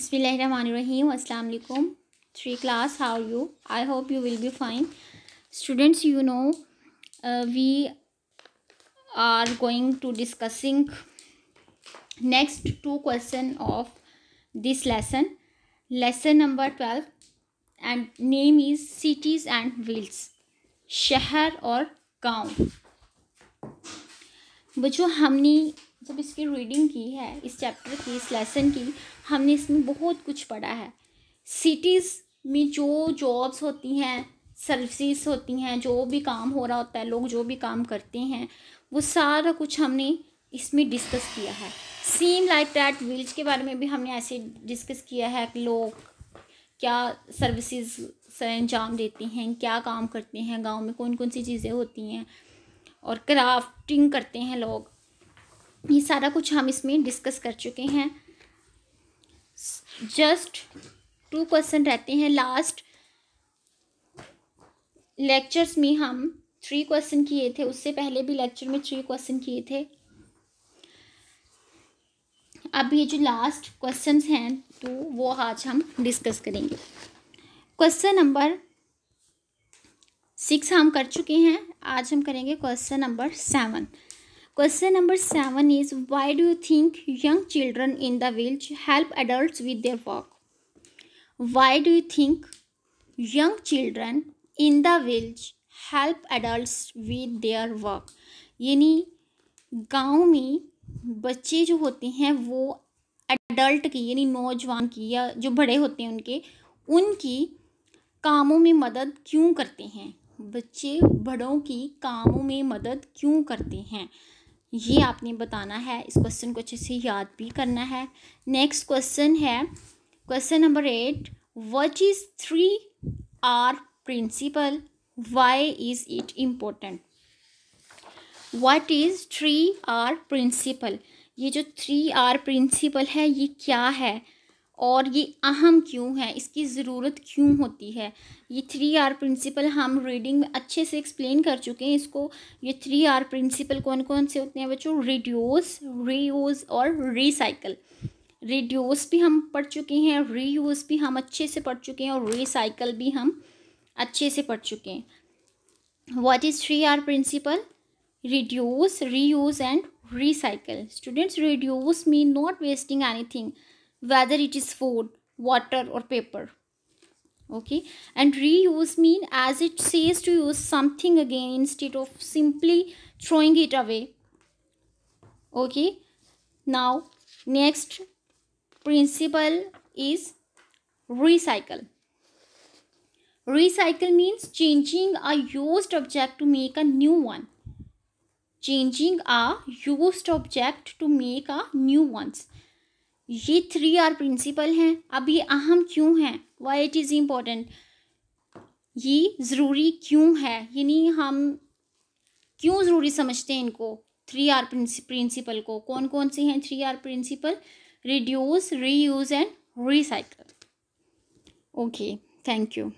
बिसमीम अल्लाम three class how you I hope you will be fine students you know we are going to discussing next two question of this lesson lesson number twelve and name is cities and villages शहर और गांव बच्चों हमने जब इसकी reading की है इस चैप्टर की इस लेसन की हमने इसमें बहुत कुछ पढ़ा है सिटीज़ में जो जॉब्स होती हैं सर्विसेज होती हैं जो भी काम हो रहा होता है लोग जो भी काम करते हैं वो सारा कुछ हमने इसमें डिस्कस किया है सेम लाइक डैट विलेज के बारे में भी हमने ऐसे डिस्कस किया है कि लोग क्या सर्विसेज अंजाम देते हैं क्या काम करते हैं गांव में कौन कौन सी चीज़ें होती हैं और क्राफ्टिंग करते हैं लोग ये सारा कुछ हम इसमें डिस्कस कर चुके हैं जस्ट टू क्वेश्चन रहते हैं लास्ट लेक्चर्स में हम थ्री क्वेश्चन किए थे उससे पहले भी लेक्चर में थ्री क्वेश्चन किए थे अब ये जो लास्ट क्वेश्चंस हैं तो वो आज हम डिस्कस करेंगे क्वेश्चन नंबर सिक्स हम कर चुके हैं आज हम करेंगे question number seven question number seven is why do you think young children in the village help adult with their work why do you think young children in the village help adult with their work यानी गाँव में बच्चे जो होते हैं वो adult की यानी नौजवान की या जो बड़े होते हैं उनके उनकी कामों में मदद क्यों करते हैं बच्चे बड़ों की कामों में मदद क्यों करते हैं ये आपने बताना है इस क्वेश्चन को अच्छे से याद भी करना है नेक्स्ट क्वेश्चन है question number eight what is three R principle why is it important what is three R principle ये जो थ्री आर प्रिंसिपल है ये क्या है और ये अहम क्यों है इसकी ज़रूरत क्यों होती है ये थ्री आर प्रिंसिपल हम रीडिंग में अच्छे से एक्सप्लेन कर चुके हैं इसको ये थ्री आर प्रिंसिपल कौन कौन से होते हैं बच्चों रिड्यूस रीयूज़ और रिसाइकल रिड्यूस भी हम पढ़ चुके हैं रीयूज़ भी हम अच्छे से पढ़ चुके हैं और रिसाइकल भी हम अच्छे से पढ़ चुके हैं what is three R principle reduce reuse and recycle students reduce mean not wasting any whether it is food water or paper okay and reuse mean as it says to use something again instead of simply throwing it away okay now next principle is recycle recycle means changing a used object to make a new one changing a used object to make a new ones ये three R principle हैं अब ये अहम क्यों हैं why it is important ये ज़रूरी क्यों है यानी हम क्यों ज़रूरी समझते हैं इनको थ्री आर प्रिंसिपल को कौन कौन से हैं three R principle reduce reuse and recycle okay thank you